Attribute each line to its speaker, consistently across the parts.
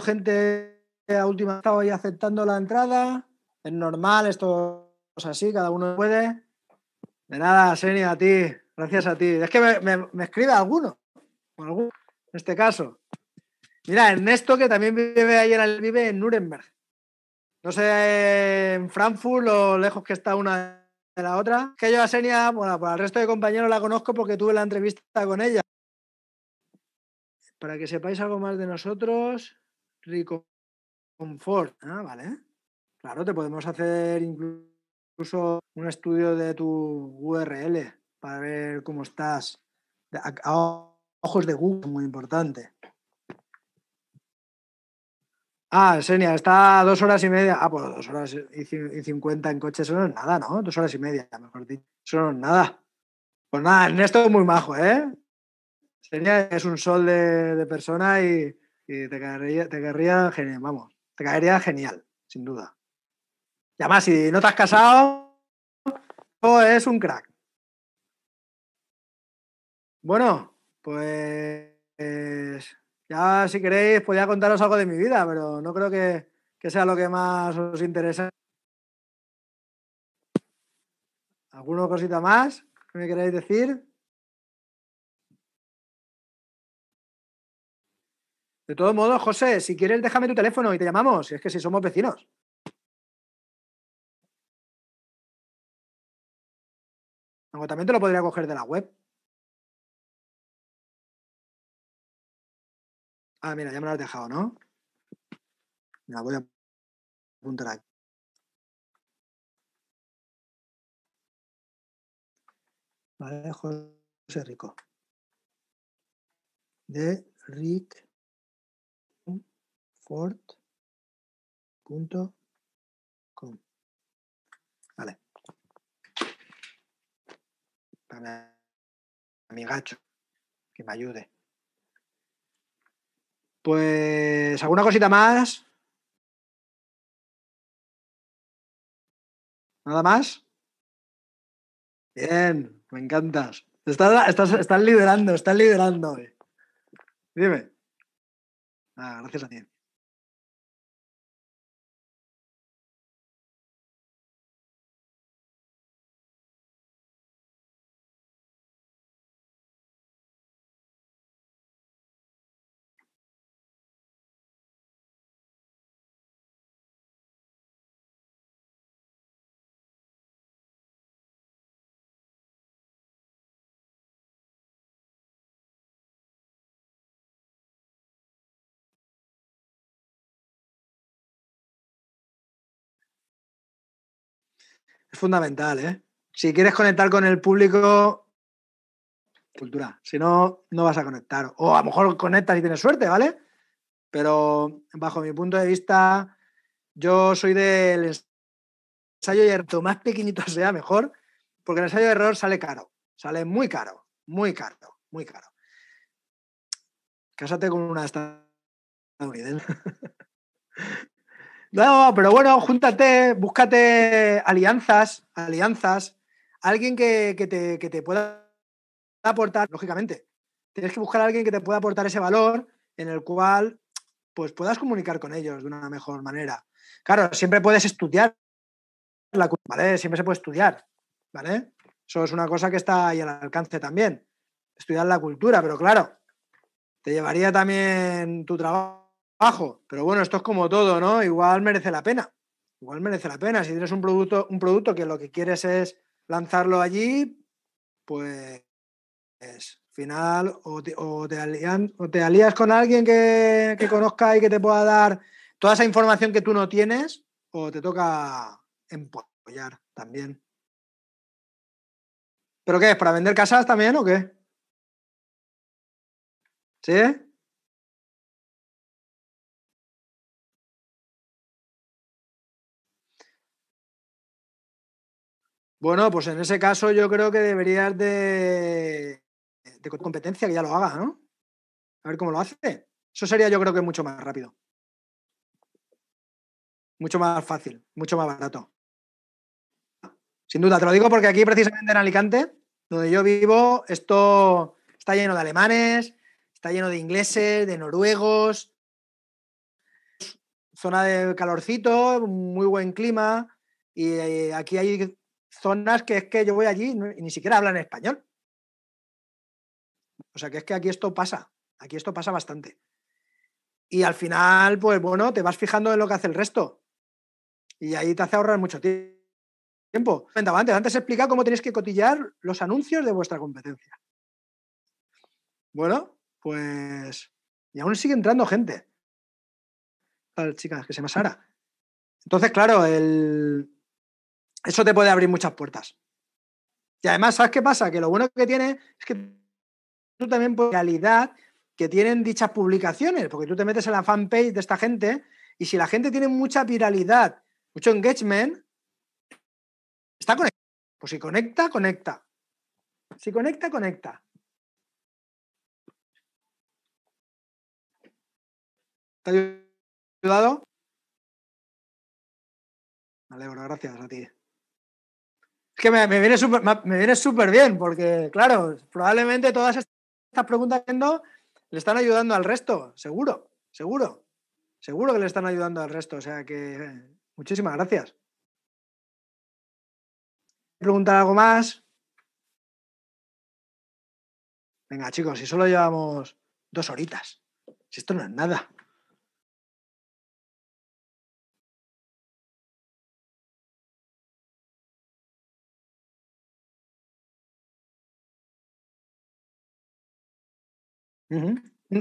Speaker 1: gente a última estaba y aceptando la entrada. Es normal, esto es así, cada uno puede. De nada, Senia, a ti. Gracias a ti. Es que me, escribe alguno, en este caso. Mira, Ernesto, que también vive ayer, vive en Nuremberg. No sé en Frankfurt o lejos que está una de la otra. Que yo a Senia, bueno, para pues el resto de compañeros la conozco porque tuve la entrevista con ella. Para que sepáis algo más de nosotros. Confort ah, vale. Claro, te podemos hacer incluso un estudio de tu URL para ver cómo estás. A ojos de Google, muy importante. Ah, Senia, está dos horas y media. Ah, pues dos horas y cincuenta en coche, eso no es nada, ¿no? Dos horas y media, mejor dicho. Eso no es nada. Pues nada, Ernesto es muy majo, ¿eh? es un sol de persona y, te, caería, te genial, vamos, te caería genial, sin duda. Y además, si no te has casado, es un crack. Bueno, pues ya si queréis podía pues contaros algo de mi vida, pero no creo que, sea lo que más os interesa. ¿Alguna cosita más que me queréis decir?
Speaker 2: De todos modos, José, si quieres, déjame tu teléfono y te llamamos. Es que si somos vecinos. Aunque también te lo podría coger de la web. Ah, mira, ya me lo has dejado, ¿no? Mira, voy a apuntar aquí. Vale, José Rico. De Rick ford.com. Vale.
Speaker 1: Para mi gacho, que me ayude. Pues, ¿alguna cosita más?
Speaker 2: ¿Nada más? Bien, me encantas. Estás, estás, estás liderando, estás liderando. Dime. Ah, gracias a ti. es fundamental,
Speaker 1: ¿eh? Si quieres conectar con el público, cultura. Si no, no vas a conectar. O a lo mejor conectas y tienes suerte, ¿vale? Pero bajo mi punto de vista, yo soy del ensayo y error. Más pequeñito sea, mejor, porque el ensayo de error sale caro. Sale muy caro, muy caro, muy caro. Cásate con una estadounidense. No, pero bueno, júntate, búscate alianzas, alianzas, alguien que, te, que te pueda aportar, lógicamente. Tienes que buscar a alguien que te pueda aportar ese valor en el cual pues puedas comunicar con ellos de una mejor manera. Claro, siempre puedes estudiar la ¿vale? Siempre se puede estudiar, ¿vale? Eso es una cosa que está ahí al alcance también. Estudiar la cultura, pero claro, te llevaría también tu trabajo ¡Ajo! Pero bueno, esto es como todo, ¿no? Igual merece la pena. Igual merece la pena. Si tienes un producto, un producto que lo que quieres es lanzarlo allí, pues Es final o te, o alías con alguien que, conozca y que te pueda dar toda esa información que tú no tienes, o te toca empollar también. ¿Pero qué es? ¿Para vender casas también o qué? ¿Sí? Bueno, pues en ese caso yo creo que deberías de, competencia que ya lo haga, ¿no? A ver cómo lo hace. Eso sería yo creo que mucho más rápido. Mucho más fácil, mucho más barato. Sin duda, te lo digo porque aquí precisamente en Alicante, donde yo vivo, esto está lleno de alemanes, está lleno de ingleses, de noruegos, zona de calorcito, muy buen clima, y eh, aquí hay zonas que es que yo voy allí y ni siquiera hablan español. O sea que es que aquí esto pasa, aquí esto pasa bastante. Y al final, pues bueno, te vas fijando en lo que hace el resto. Y ahí te hace ahorrar mucho tiempo. antes, antes explica cómo tenéis que cotillar los anuncios de vuestra competencia. Bueno, pues. Y aún sigue entrando gente. chicas, que se me Sara. Entonces, claro, el, eso te puede abrir muchas puertas. Y además, ¿sabes qué pasa? Que lo bueno que tiene es que tú también puedes realidad que tienen dichas publicaciones, porque tú te metes en la fanpage de esta gente y si la gente tiene mucha viralidad, mucho engagement, está conectado. Pues si conecta, conecta. Si conecta, conecta.
Speaker 2: ¿Te ha ayudado? Me gracias a ti.
Speaker 1: Es que me, viene súper bien, porque claro, probablemente todas estas preguntas le están ayudando al resto, seguro, seguro, seguro que le están ayudando al resto. O sea que muchísimas gracias.
Speaker 2: ¿Preguntar algo más? Venga, chicos, si solo llevamos dos horitas, si esto no es nada. Mm-hmm.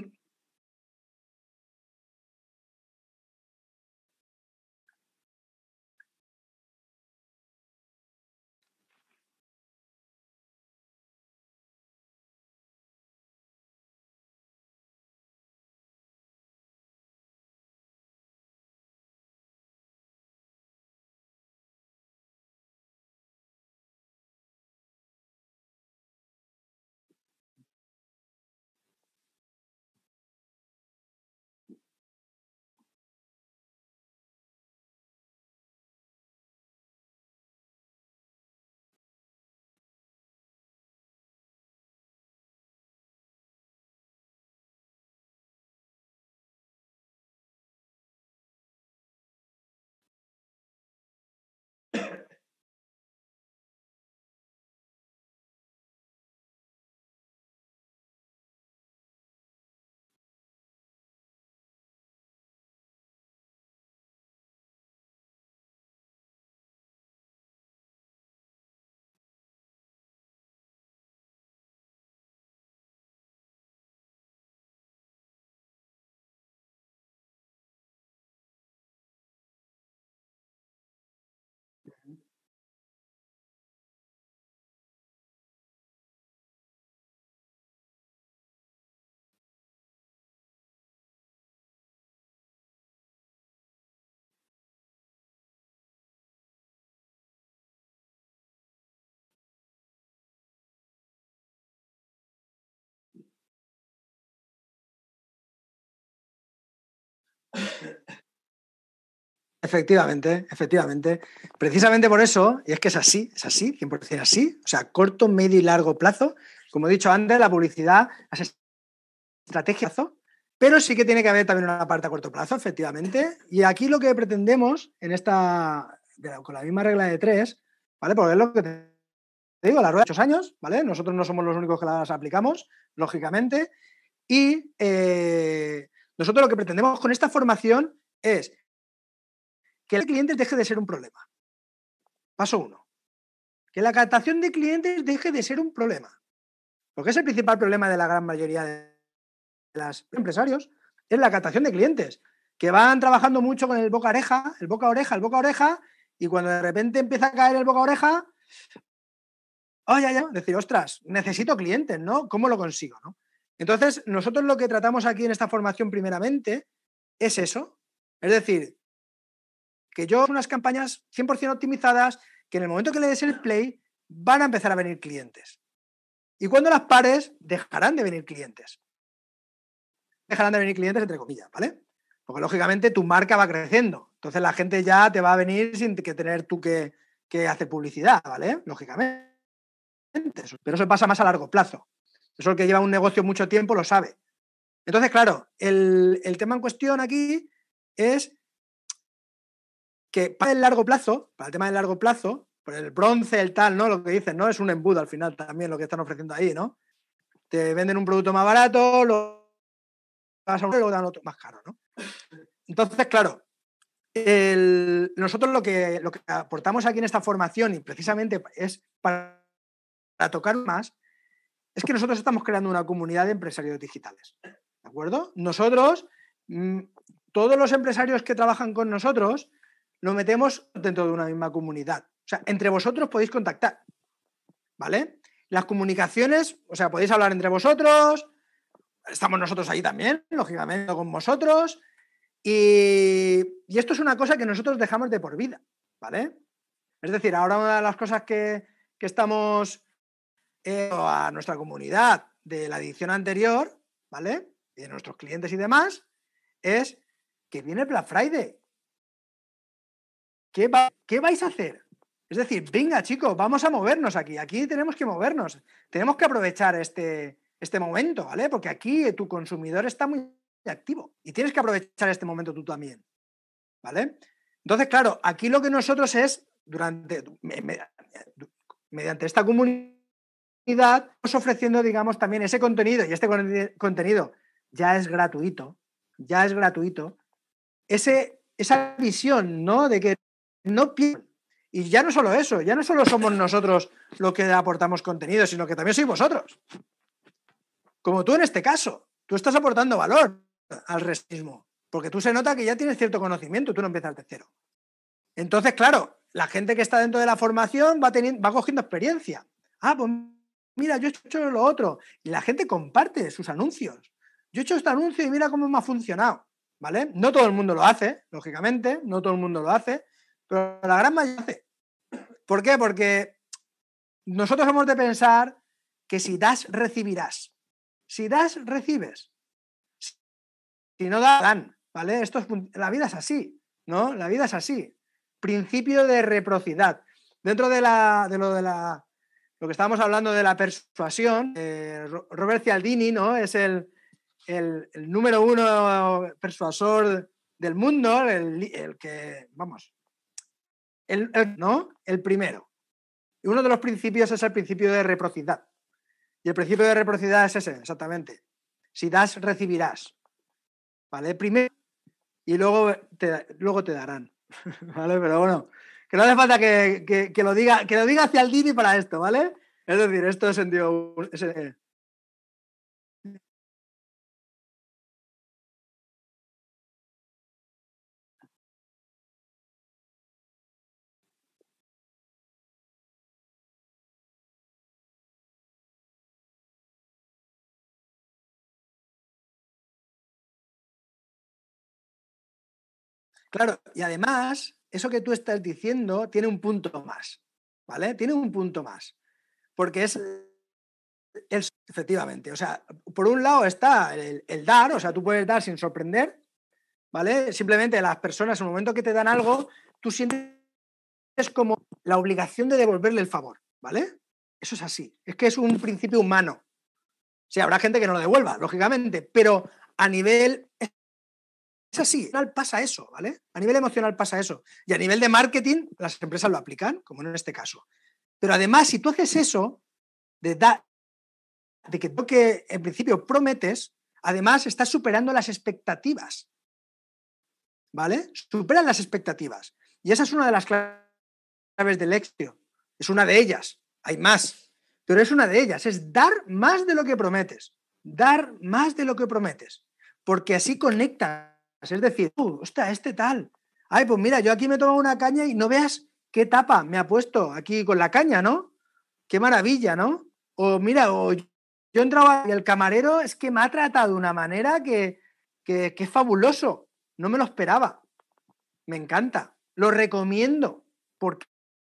Speaker 1: Efectivamente, efectivamente. Precisamente por eso, y es que es así, es así, 100% así, o sea, corto, medio y largo plazo. Como he dicho antes, la publicidad, Es estrategia pero sí que tiene que haber también una parte a corto plazo, efectivamente. Y aquí lo que pretendemos en esta, con la misma regla de tres, ¿vale? Porque es lo que te digo, la rueda de muchos años, ¿vale? Nosotros no somos los únicos que las aplicamos, lógicamente. Y eh, nosotros lo que pretendemos con esta formación es que el cliente deje de ser un problema. Paso uno. Que la captación de clientes deje de ser un problema. Porque es el principal problema de la gran mayoría de los empresarios, es la captación de clientes, que van trabajando mucho con el boca oreja, el boca oreja, el boca oreja, y cuando de repente empieza a caer el boca oreja, oye, ya, ya, decir, ostras, necesito clientes, ¿no? ¿Cómo lo consigo? ¿no? Entonces, nosotros lo que tratamos aquí en esta formación primeramente es eso. Es decir, que yo unas campañas 100% optimizadas, que en el momento que le des el play, van a empezar a venir clientes. Y cuando las pares, dejarán de venir clientes. Dejarán de venir clientes, entre comillas, ¿vale? Porque lógicamente tu marca va creciendo. Entonces la gente ya te va a venir sin que tener tú que, que hacer publicidad, ¿vale? Lógicamente. Pero eso pasa más a largo plazo. Eso el que lleva un negocio mucho tiempo lo sabe. Entonces, claro, el, tema en cuestión aquí es que para el largo plazo, para el tema del largo plazo, por el bronce, el tal, ¿no? Lo que dicen, ¿no? Es un embudo al final también lo que están ofreciendo ahí, ¿no? Te venden un producto más barato, lo vas a uno y luego dan otro más caro, ¿no? Entonces, claro, nosotros lo que, aportamos aquí en esta formación y precisamente es para tocar más, es que nosotros estamos creando una comunidad de empresarios digitales. ¿De acuerdo? Nosotros, mm, todos los empresarios que trabajan con nosotros, lo metemos dentro de una misma comunidad. O sea, entre vosotros podéis contactar. ¿Vale? Las comunicaciones, o sea, podéis hablar entre vosotros. Estamos nosotros ahí también, lógicamente, con vosotros. Y, esto es una cosa que nosotros dejamos de por vida. ¿Vale? Es decir, ahora una de las cosas que, que estamos eh, a nuestra comunidad de la edición anterior, ¿vale? Y de nuestros clientes y demás, es que viene Black Friday. ¿Qué, vais a hacer? Es decir, venga chicos, vamos a movernos aquí. Aquí tenemos que movernos. Tenemos que aprovechar este, este momento, ¿vale? Porque aquí eh, tu consumidor está muy activo y tienes que aprovechar este momento tú también, ¿vale? Entonces, claro, aquí lo que nosotros es, durante, mediante esta comunidad, ...os pues ofreciendo, digamos, también ese contenido, y este contenido ya es gratuito, ya es gratuito, ese, esa visión, ¿no? De que no Y ya no solo eso, ya no solo somos nosotros los que aportamos contenido, sino que también sois vosotros. Como tú en este caso, tú estás aportando valor al racismo porque tú se nota que ya tienes cierto conocimiento, tú no empiezas de cero. Entonces, claro, la gente que está dentro de la formación va, teniendo, va cogiendo experiencia. Ah, pues Mira, yo he hecho lo otro. Y la gente comparte sus anuncios. Yo he hecho este anuncio y mira cómo me ha funcionado. ¿Vale? No todo el mundo lo hace, lógicamente, no todo el mundo lo hace, pero la gran mayoría hace. ¿Por qué? Porque nosotros hemos de pensar que si das, recibirás. Si das, recibes. Si no das, dan. ¿Vale? Esto la vida es así, ¿no? La vida es así. Principio de reciprocidad. Dentro de lo de la lo que estábamos hablando de la persuasión, eh, Robert Cialdini ¿no? es el, el, número uno persuasor del mundo, el, el que, vamos, ¿no? el primero. Y uno de los principios es el principio de reciprocidad. Y el principio de reciprocidad es ese, exactamente. Si das, recibirás. ¿Vale? Primero y luego te, luego te darán. ¿Vale? Pero bueno, que no hace falta que, lo diga, que lo diga hacia el Dini para esto, ¿vale? Es decir, esto es en Dios... Claro, y además, eso que tú estás diciendo tiene un punto más, ¿vale? Tiene un punto más, porque es, efectivamente, o sea, por un lado está el, dar, o sea, tú puedes dar sin sorprender, ¿vale? Simplemente las personas, en el momento que te dan algo, tú sientes como la obligación de devolverle el favor, ¿vale? Eso es así, es que es un principio humano. sí, habrá gente que no lo devuelva, lógicamente, pero a nivel es así, pasa eso, ¿vale? A nivel emocional pasa eso. Y a nivel de marketing, las empresas lo aplican, como en este caso. Pero además, si tú haces eso, de, que lo que en principio prometes, además estás superando las expectativas. ¿Vale? Superan las expectativas. Y esa es una de las claves del éxito. Es una de ellas. Hay más. Pero es una de ellas. Es dar más de lo que prometes. Dar más de lo que prometes. Porque así conectas pues es decir, uh, hostia, este tal. Ay, pues mira, yo aquí me he tomado una caña y no veas qué tapa me ha puesto aquí con la caña, ¿no? Qué maravilla, ¿no? O mira, o yo entraba y el camarero es que me ha tratado de una manera que, es fabuloso. No me lo esperaba. Me encanta. Lo recomiendo. ¿Por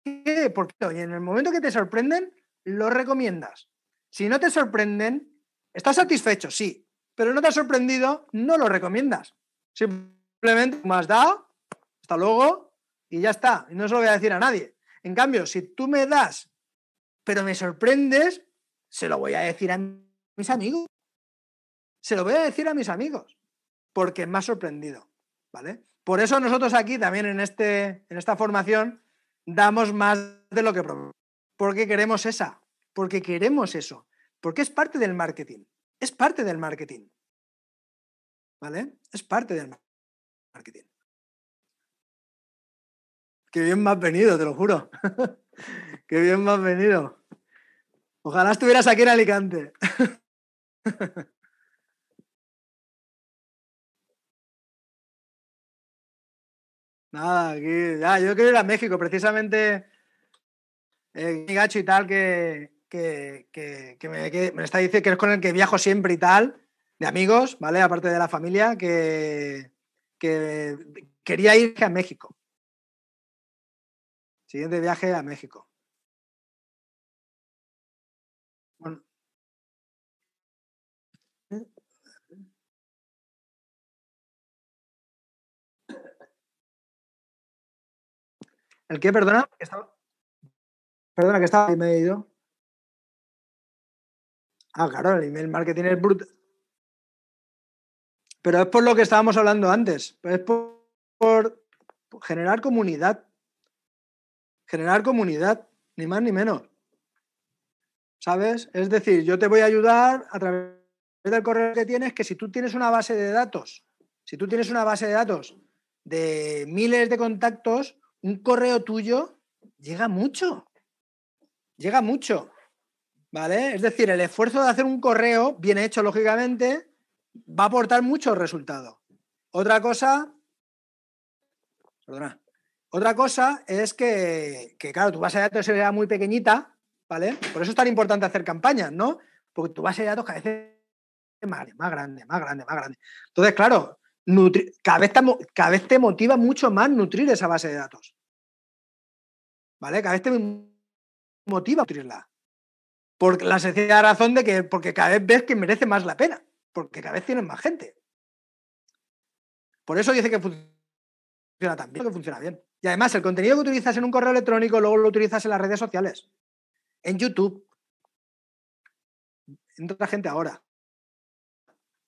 Speaker 1: qué? Porque en el momento que te sorprenden, lo recomiendas. Si no te sorprenden, estás satisfecho, sí, pero no te ha sorprendido, no lo recomiendas. Simplemente más da hasta luego, y ya está. Y no se lo voy a decir a nadie. En cambio, si tú me das, pero me sorprendes, se lo voy a decir a mis amigos. Se lo voy a decir a mis amigos, porque me ha sorprendido. ¿Vale? Por eso nosotros aquí también en, este, en esta formación damos más de lo que porque queremos esa, porque queremos eso, porque es parte del marketing, es parte del marketing. ¿Vale? Es parte del marketing. Qué bien más has venido, te lo juro. Qué bien más has venido. Ojalá estuvieras aquí en Alicante. Nada, aquí, ya, yo quiero ir a México, precisamente eh, mi gacho y tal que, que, que, me, está diciendo que es con el que viajo siempre y tal, de amigos, ¿vale? Aparte de la familia, que, quería irse a México. Siguiente viaje a México.
Speaker 2: ¿El qué? Perdona, estaba... Perdona, que estaba ahí me Ah, claro, el email marketing es brutal.
Speaker 1: Pero es por lo que estábamos hablando antes. Es por, generar comunidad. Generar comunidad, ni más ni menos. ¿Sabes? Es decir, yo te voy a ayudar a través del correo que tienes, que si tú tienes una base de datos, si tú tienes una base de datos de miles de contactos, un correo tuyo llega mucho. Llega mucho. ¿Vale? Es decir, el esfuerzo de hacer un correo, bien hecho, lógicamente, va a aportar muchos resultados. Otra cosa, perdona, otra cosa es que, que claro, tu base de datos se muy pequeñita, ¿vale? Por eso es tan importante hacer campañas, ¿no? Porque tu base de datos cada vez es más, grande, más grande, más grande. Entonces, claro, cada, vez cada vez te motiva mucho más nutrir esa base de datos. ¿Vale? Cada vez te motiva nutrirla. Por la sencilla razón de que porque cada vez ves que merece más la pena porque cada vez tienen más gente. Por eso dice que funciona tan bien, que funciona bien. Y además, el contenido que utilizas en un correo electrónico, luego lo utilizas en las redes sociales, en YouTube. Entra gente ahora.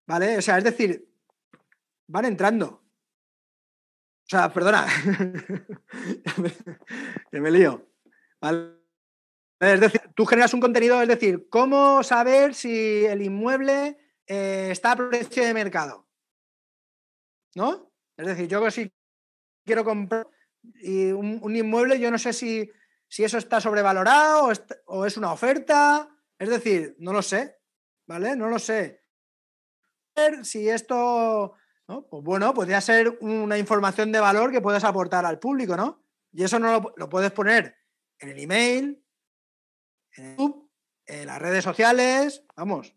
Speaker 1: ¿Vale? O sea, es decir, van entrando. O sea, perdona. que me lío. Es decir, tú generas un contenido, es decir, ¿cómo saber si el inmueble eh, está a precio de mercado. ¿No? Es decir, yo si quiero comprar un, inmueble, yo no sé si, si eso está sobrevalorado o, es una oferta. Es decir, no lo sé, ¿vale? No lo sé. Si esto, pues bueno, podría ser una información de valor que puedes aportar al público, ¿no? Y eso no lo, puedes poner en el email, en, en las redes sociales, vamos,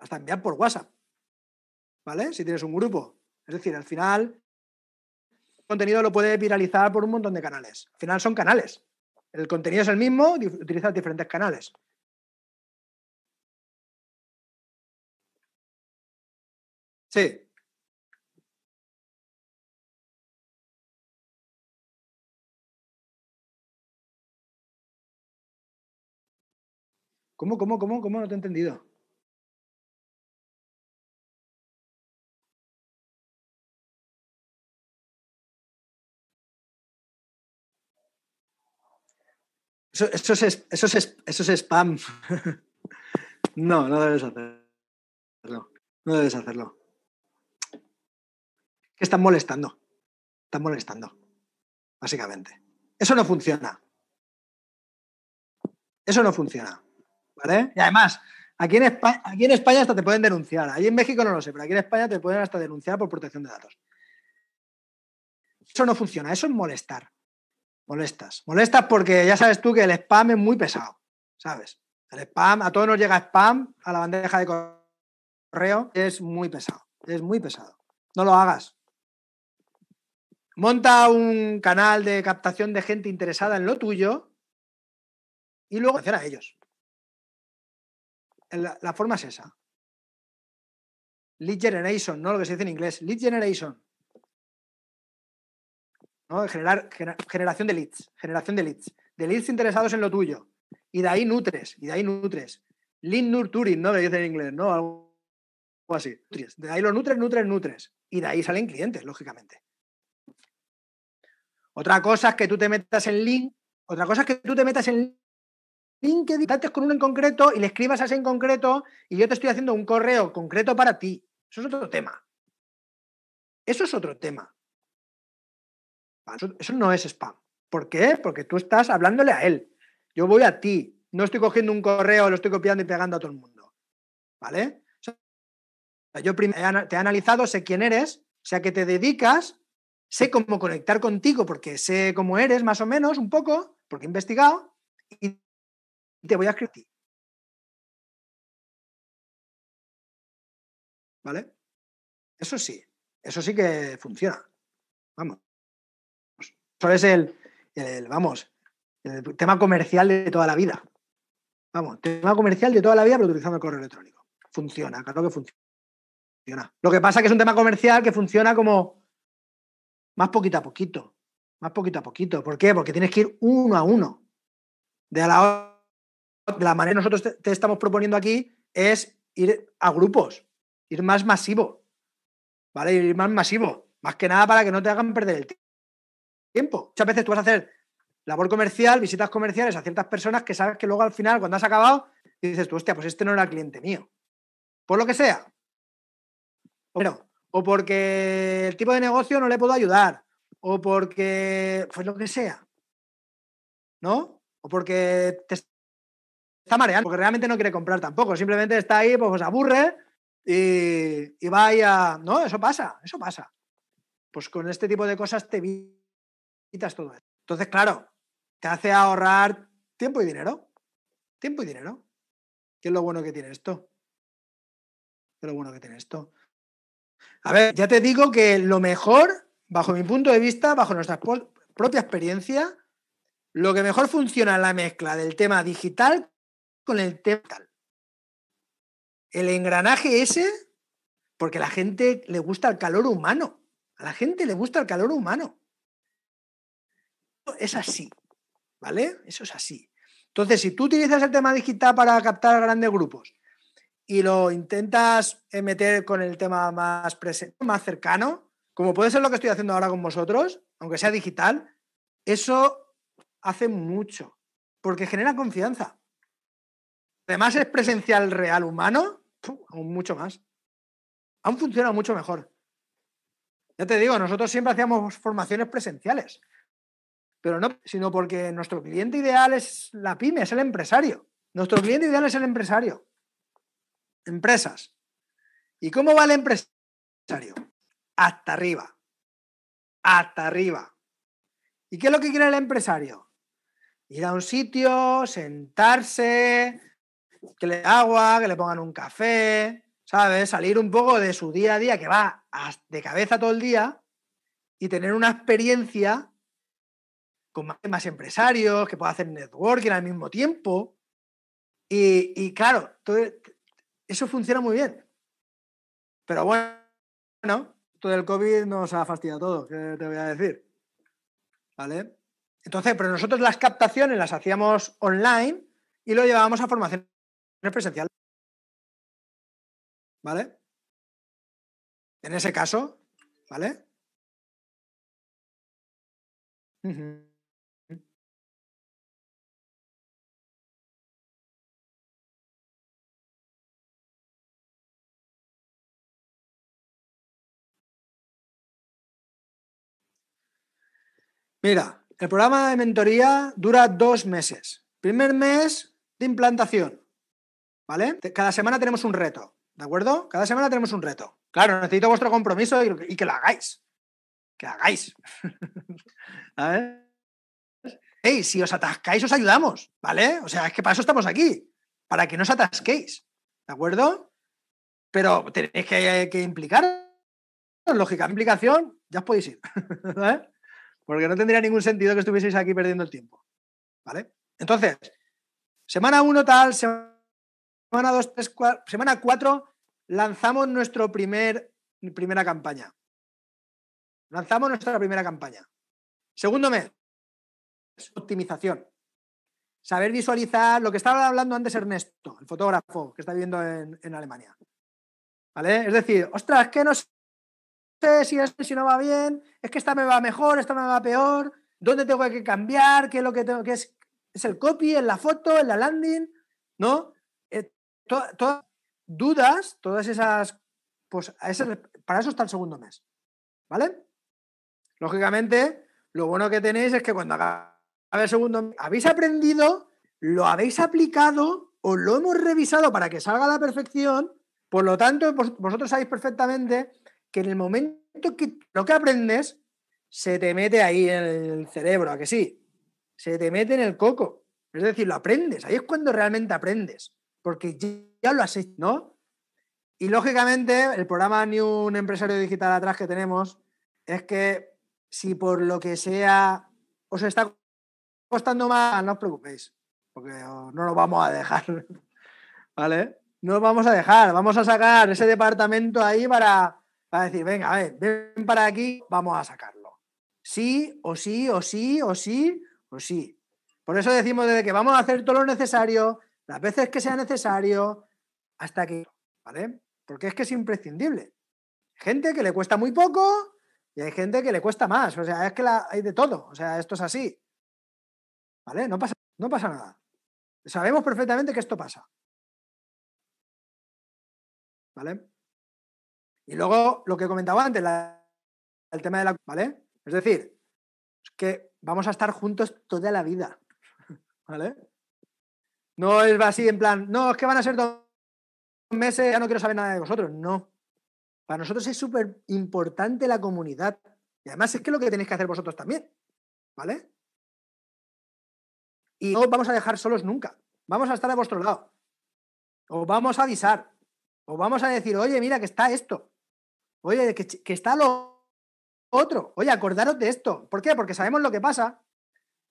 Speaker 1: hasta enviar por WhatsApp, ¿vale? Si tienes un grupo. Es decir, al final, el contenido lo puede viralizar por un montón de canales. Al final son canales. El contenido es el mismo, utilizas diferentes canales.
Speaker 2: Sí. ¿Cómo, cómo, cómo, cómo? No te he entendido.
Speaker 1: Eso, es, spam. no, no debes hacerlo. No debes hacerlo. Que están
Speaker 2: molestando. Están molestando. Básicamente. Eso no funciona.
Speaker 1: Eso no funciona. ¿Vale? Y además, Aquí en, España, aquí en, España, hasta te pueden denunciar. Allí en México no lo sé, pero aquí en España te pueden hasta denunciar por protección de datos. Eso no funciona, eso es molestar. Molestas. Molestas porque ya sabes tú que el spam es muy pesado, ¿sabes? El spam, a todos nos llega spam a la bandeja de correo, es muy pesado, es muy pesado. No lo hagas. Monta un canal de captación de gente interesada en lo tuyo y luego hacer a ellos. La, la forma es
Speaker 2: esa. Lead generation, no lo que se dice en inglés, lead generation.
Speaker 1: Generar, generación de leads, generación de leads, de leads interesados en lo tuyo. Y de ahí nutres, y de ahí nutres. Lead nurturing, ¿no? dice en inglés, ¿no? Algo así. De ahí lo nutres, nutres, nutres. Y de ahí salen clientes, lógicamente. Otra cosa es que tú te metas en link, otra cosa es que tú te metas en que trates con uno en concreto y le escribas a ese en concreto y yo te estoy haciendo un correo concreto para ti. Eso es otro tema. Eso es otro tema. Eso, no es spam. ¿Por qué? Porque tú estás hablándole a él. Yo voy a ti. No estoy cogiendo un correo, lo estoy copiando y pegando a todo el mundo. ¿Vale? Yo te he analizado, sé quién eres, sé sea que te dedicas, sé cómo conectar contigo porque sé cómo eres, más o menos, un poco, porque he investigado, y te voy a escribir.
Speaker 2: ¿Vale? Eso sí, eso sí que funciona.
Speaker 1: Vamos. Eso es el, vamos, el tema comercial de toda la vida. Vamos, tema comercial de toda la vida, pero utilizando el correo electrónico. Funciona, claro que funciona. Lo que pasa es que es un tema comercial que funciona como más poquito a poquito. Más poquito a poquito. ¿Por qué? Porque tienes que ir uno a uno. De la, de la manera que nosotros te, estamos proponiendo aquí es ir a grupos, ir más masivo. ¿Vale? Ir más masivo. Más que nada para que no te hagan perder el tiempo tiempo. Muchas veces tú vas a hacer labor comercial, visitas comerciales a ciertas personas que sabes que luego al final, cuando has acabado, dices tú, hostia, pues este no era cliente mío. Por lo que sea. o porque el tipo de negocio no le puedo ayudar, o porque, pues lo que sea. ¿No? O porque te está mareando, porque realmente no quiere comprar tampoco, simplemente está ahí, pues, pues aburre y, y vaya. No, eso pasa, eso pasa. Pues con este tipo de cosas te vi quitas todo eso. Entonces, claro, te hace ahorrar tiempo y dinero. Tiempo y dinero. ¿Qué es lo bueno que tiene esto? ¿Qué es lo bueno que tiene esto? A ver, ya te digo que lo mejor, bajo mi punto de vista, bajo nuestra propia experiencia, lo que mejor funciona en la mezcla del tema digital con el tema digital. El engranaje ese, porque a la gente le gusta el calor humano. A la gente le gusta el calor humano es así, ¿vale? Eso es así. Entonces, si tú utilizas el tema digital para captar grandes grupos y lo intentas eh, meter con el tema más presente, más cercano, como puede ser lo que estoy haciendo ahora con vosotros, aunque sea digital, eso hace mucho, porque genera confianza. Además es presencial real humano, aún mucho más. Aún funciona mucho mejor. Ya te digo, nosotros siempre hacíamos formaciones presenciales pero no, sino porque nuestro cliente ideal es la pyme, es el empresario. Nuestro cliente ideal es el empresario. Empresas. ¿Y cómo va el empresario? Hasta arriba. Hasta arriba. ¿Y qué es lo que quiere el empresario? Ir a un sitio, sentarse, que le agua, que le pongan un café, ¿sabes? Salir un poco de su día a día que va de cabeza todo el día y tener una experiencia más, empresarios, que pueda hacer networking al mismo tiempo. Y, claro, todo, e, eso funciona muy bien. Pero bueno, todo el COVID nos ha fastidiado todo, que te voy a decir? ¿Vale? Entonces, pero nosotros las captaciones las hacíamos online y lo llevábamos a formación presencial
Speaker 2: ¿Vale? En ese caso, ¿vale?
Speaker 1: Mira, el programa de mentoría dura dos meses. Primer mes de implantación, ¿vale? Cada semana tenemos un reto, ¿de acuerdo? Cada semana tenemos un reto. Claro, necesito vuestro compromiso y, que lo hagáis. Que lo hagáis. A ver. Hey, si os atascáis, os ayudamos, ¿vale? O sea, es que para eso estamos aquí, para que no os atasquéis, ¿de acuerdo? Pero tenéis que, que implicar, lógica, implicación, ya os podéis ir. porque no tendría ningún sentido que estuvieseis aquí perdiendo el tiempo. ¿Vale? Entonces, semana 1 tal, semana 2, 3, 4, semana 4 lanzamos nuestra primer, primera campaña. Lanzamos nuestra primera campaña. Segundo mes, optimización. Saber visualizar lo que estaba hablando antes Ernesto, el fotógrafo que está viviendo en, Alemania. ¿Vale? Es decir, ostras, que no si, si no va bien, es que esta me va mejor, esta me va peor, dónde tengo que cambiar, qué es lo que tengo que es, es el copy, en la foto, en la landing, ¿no? Eh, todas dudas, todas esas, pues para eso está el segundo mes, ¿vale? Lógicamente, lo bueno que tenéis es que cuando haga el segundo mes, habéis aprendido, lo habéis aplicado, o lo hemos revisado para que salga a la perfección, por lo tanto, vosotros sabéis perfectamente que en el momento que lo que aprendes se te mete ahí en el cerebro, a que sí, se te mete en el coco. Es decir, lo aprendes, ahí es cuando realmente aprendes, porque ya lo has hecho, ¿no? Y lógicamente, el programa Ni un empresario digital atrás que tenemos es que si por lo que sea os está costando más, no os preocupéis, porque no nos vamos a dejar, ¿vale? No lo vamos a dejar, vamos a sacar ese departamento ahí para, Va a decir, venga, a ver, ven para aquí, vamos a sacarlo. Sí, o sí, o sí, o sí, o sí. Por eso decimos desde que vamos a hacer todo lo necesario, las veces que sea necesario, hasta que, ¿vale? Porque es que es imprescindible. Gente que le cuesta muy poco y hay gente que le cuesta más. O sea, es que hay de todo. O sea, esto es así. ¿Vale? No pasa, no pasa nada. Sabemos perfectamente que esto pasa. ¿Vale? Y luego lo que comentaba antes, el tema de la... ¿Vale? Es decir, que vamos a estar juntos toda la vida. ¿Vale? No es así en plan, no, es que van a ser dos meses, ya no quiero saber nada de vosotros. No. Para nosotros es súper importante la comunidad. Y además es que es lo que tenéis que hacer vosotros también. ¿Vale? Y no os vamos a dejar solos nunca. Vamos a estar a vuestro lado. Os vamos a avisar. Os vamos a decir, oye, mira que está esto. Oye, que, está lo otro. Oye, acordaros de esto. ¿Por qué? Porque sabemos lo que pasa.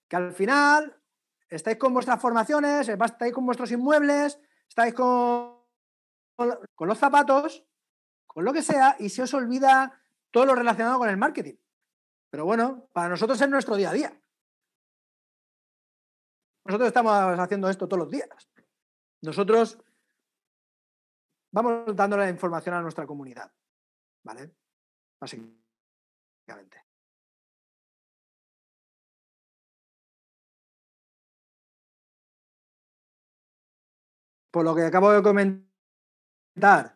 Speaker 1: Que al final estáis con vuestras formaciones, eh, estáis con vuestros inmuebles, estáis con, con, los zapatos, con lo que sea, y se os olvida todo lo relacionado con el marketing. Pero bueno, para nosotros es nuestro día a día. Nosotros estamos haciendo esto todos los días. Nosotros vamos dando la información a nuestra comunidad. ¿vale? Básicamente.
Speaker 2: Por lo que acabo de comentar,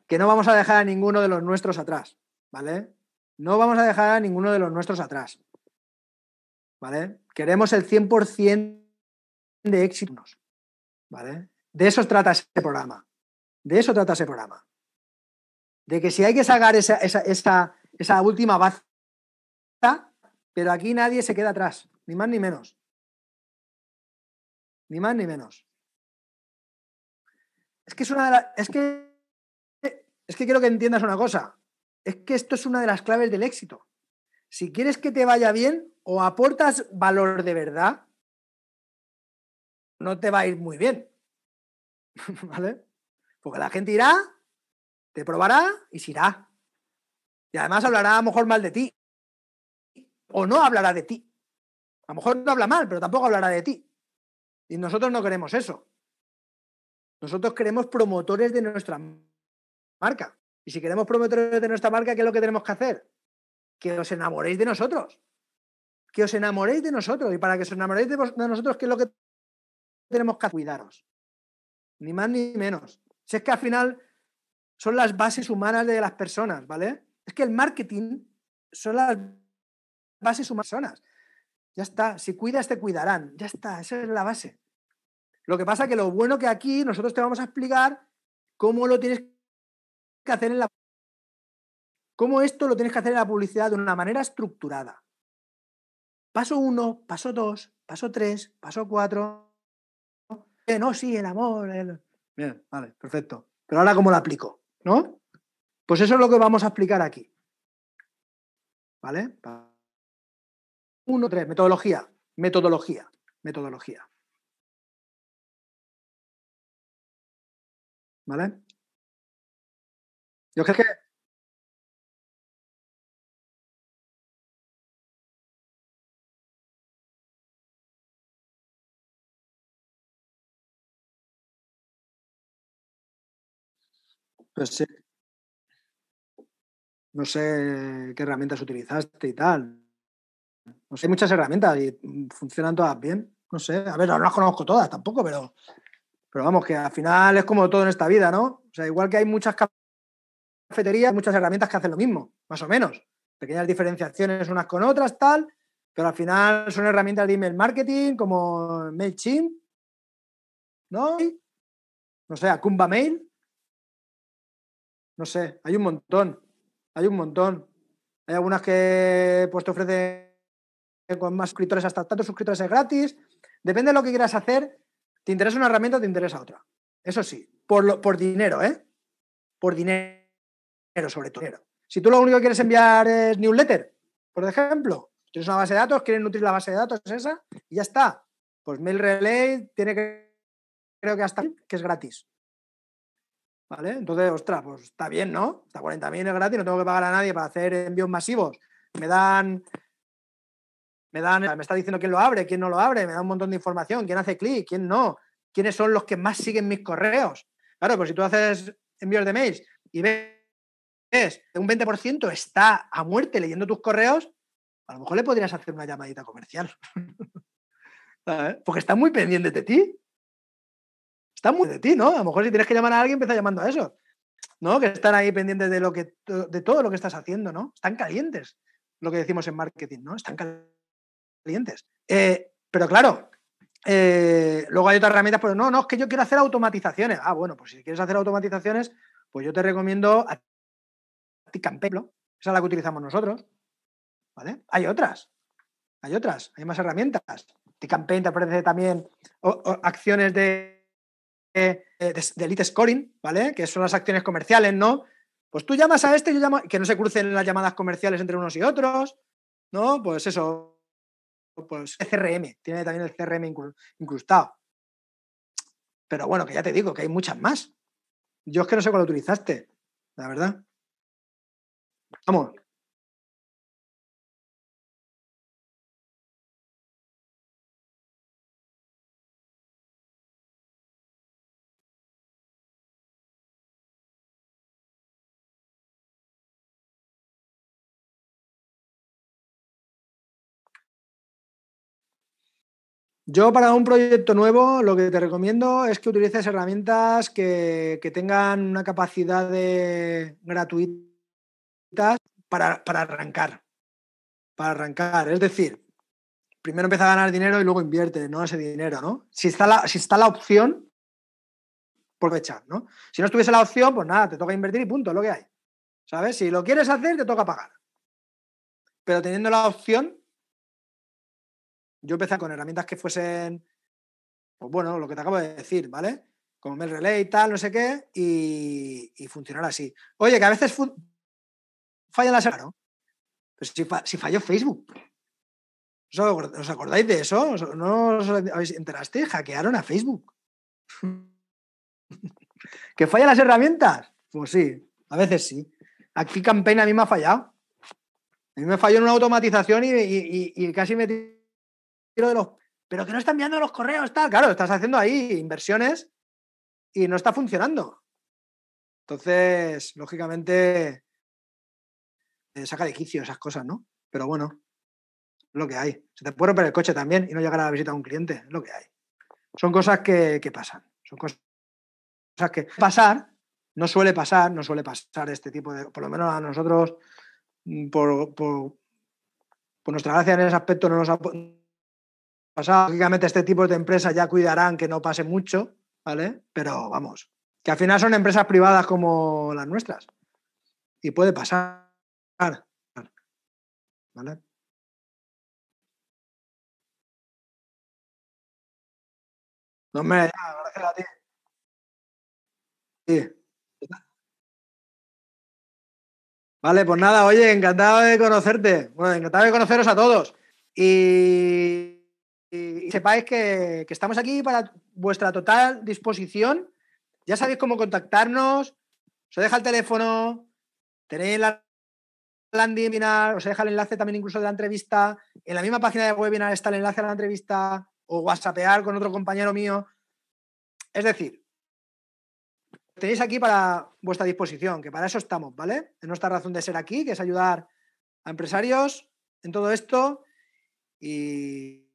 Speaker 1: que no vamos a dejar a ninguno de los nuestros atrás, ¿vale? No vamos a dejar a ninguno de los nuestros atrás, ¿vale? Queremos el 100% de éxito ¿vale? De eso trata ese programa, de eso trata ese programa de que si hay que sacar esa, última baza,
Speaker 2: pero aquí nadie se queda atrás, ni más ni menos.
Speaker 1: Ni más ni menos. Es que es una Es que, es que quiero que entiendas una cosa. Es que esto es una de las claves del éxito. Si quieres que te vaya bien o aportas valor de verdad, no te va a ir muy bien. ¿Vale? Porque la gente irá te probará y se irá. Y además hablará a lo mejor mal de ti. O no hablará de ti. A lo mejor no habla mal, pero tampoco hablará de ti. Y nosotros no queremos eso. Nosotros queremos promotores de nuestra marca. Y si queremos promotores de nuestra marca, ¿qué es lo que tenemos que hacer? Que os enamoréis de nosotros. Que os enamoréis de nosotros. Y para que os enamoréis de, de nosotros, ¿qué es lo que tenemos que cuidaros? Ni más ni menos. Si es que al final son las bases humanas de las personas, ¿vale? Es que el marketing son las bases humanas. Ya está, si cuidas te cuidarán, ya está, esa es la base. Lo que pasa es que lo bueno que aquí nosotros te vamos a explicar cómo lo tienes que hacer en la cómo esto lo tienes que hacer en la publicidad de una manera estructurada. Paso uno, paso dos, paso tres, paso cuatro. Eh, no, sí, el amor. Bien, vale, perfecto. Pero ahora, ¿cómo lo aplico? ¿no? Pues eso es lo que vamos a explicar aquí. ¿Vale? Uno, tres, metodología, metodología, metodología.
Speaker 2: ¿Vale? Yo creo que
Speaker 1: Pues No sé qué herramientas utilizaste y tal. No sé, hay muchas herramientas y funcionan todas bien. No sé, a ver, no las conozco todas tampoco, pero, pero vamos, que al final es como todo en esta vida, ¿no? O sea, igual que hay muchas cafeterías, muchas herramientas que hacen lo mismo, más o menos. Pequeñas diferenciaciones unas con otras, tal, pero al final son herramientas de email marketing como MailChimp, ¿no? No sé, Akumba Mail, no sé, hay un montón, hay un montón. Hay algunas que pues, te ofrecen con más suscriptores hasta tantos suscriptores es gratis. Depende de lo que quieras hacer, te interesa una herramienta o te interesa otra. Eso sí, por, por dinero, ¿eh? Por dinero, sobre todo. Si tú lo único que quieres enviar es newsletter, por ejemplo, tienes una base de datos, quieres nutrir la base de datos esa y ya está. Pues Mail Relay tiene que, creo que hasta que es gratis. Entonces, ostras, pues está bien, ¿no? Está 40.000 es gratis, no tengo que pagar a nadie para hacer envíos masivos. Me dan me dan, me está diciendo quién lo abre, quién no lo abre, me da un montón de información, quién hace clic, quién no, quiénes son los que más siguen mis correos. Claro, pues si tú haces envíos de mails y ves que un 20% está a muerte leyendo tus correos, a lo mejor le podrías hacer una llamadita comercial. Porque está muy pendiente de ti está muy de ti, ¿no? A lo mejor si tienes que llamar a alguien, empieza llamando a eso. ¿No? Que están ahí pendientes de lo que de todo lo que estás haciendo, ¿no? Están calientes, lo que decimos en marketing, ¿no? Están calientes. Eh, pero claro, eh, luego hay otras herramientas, pero pues, no, no, es que yo quiero hacer automatizaciones. Ah, bueno, pues si quieres hacer automatizaciones, pues yo te recomiendo a Ticampelo, esa es la que utilizamos nosotros. ¿Vale? Hay otras, hay otras, hay más herramientas. Ticampelo te ofrece también acciones de eh, de, elite scoring, ¿vale? Que son las acciones comerciales, ¿no? Pues tú llamas a este, yo llamo, que no se crucen las llamadas comerciales entre unos y otros, ¿no? Pues eso, pues CRM, tiene también el CRM incrustado. Pero bueno, que ya te digo, que hay muchas más. Yo es que no sé cuál utilizaste,
Speaker 2: la verdad. Vamos,
Speaker 1: Yo para un proyecto nuevo lo que te recomiendo es que utilices herramientas que, tengan una capacidad de gratuitas para, arrancar. Para arrancar. Es decir, primero empieza a ganar dinero y luego invierte ¿no? ese dinero. ¿no? Si, está la, si está la opción, aprovechar. ¿no? Si no estuviese la opción, pues nada, te toca invertir y punto, es lo que hay. ¿Sabes? Si lo quieres hacer, te toca pagar. Pero teniendo la opción, yo empecé con herramientas que fuesen, pues bueno, lo que te acabo de decir, ¿vale? Como Mel Relay y tal, no sé qué, y, funcionar así. Oye, que a veces fallan las herramientas, ¿no? si, falló Facebook. ¿Os acordáis de eso? ¿No os enteraste? Hackearon a Facebook. ¿Que fallan las herramientas? Pues sí, a veces sí. Aquí Campaign a mí me ha fallado. A mí me falló en una automatización y casi me pero que no están enviando los correos, tal. Claro, estás haciendo ahí inversiones y no está funcionando. Entonces, lógicamente, eh, saca de quicio esas cosas, ¿no? Pero bueno, es lo que hay. Se te puede romper el coche también y no llegar a la visita a un cliente, es lo que hay. Son cosas que, pasan. Son cosas que pasar, no suele pasar, no suele pasar este tipo de, por lo menos a nosotros, mm, por, por, por nuestra gracia en ese aspecto, no nos ha, pasado. Lógicamente, este tipo de empresas ya cuidarán que no pase mucho, ¿vale? Pero vamos, que al final son empresas privadas como las nuestras. Y puede pasar. ¿Vale?
Speaker 2: No me gracias a ti. Sí.
Speaker 1: Vale, pues nada, oye, encantado de conocerte. Bueno, encantado de conoceros a todos. Y y sepáis que, estamos aquí para vuestra total disposición. Ya sabéis cómo contactarnos. Os deja el teléfono, tenéis la landing webinar, os deja el enlace también incluso de la entrevista. En la misma página de webinar está el enlace a la entrevista o whatsappear con otro compañero mío. Es decir, tenéis aquí para vuestra disposición, que para eso estamos, ¿vale? En nuestra razón de ser aquí, que es ayudar a empresarios en todo esto y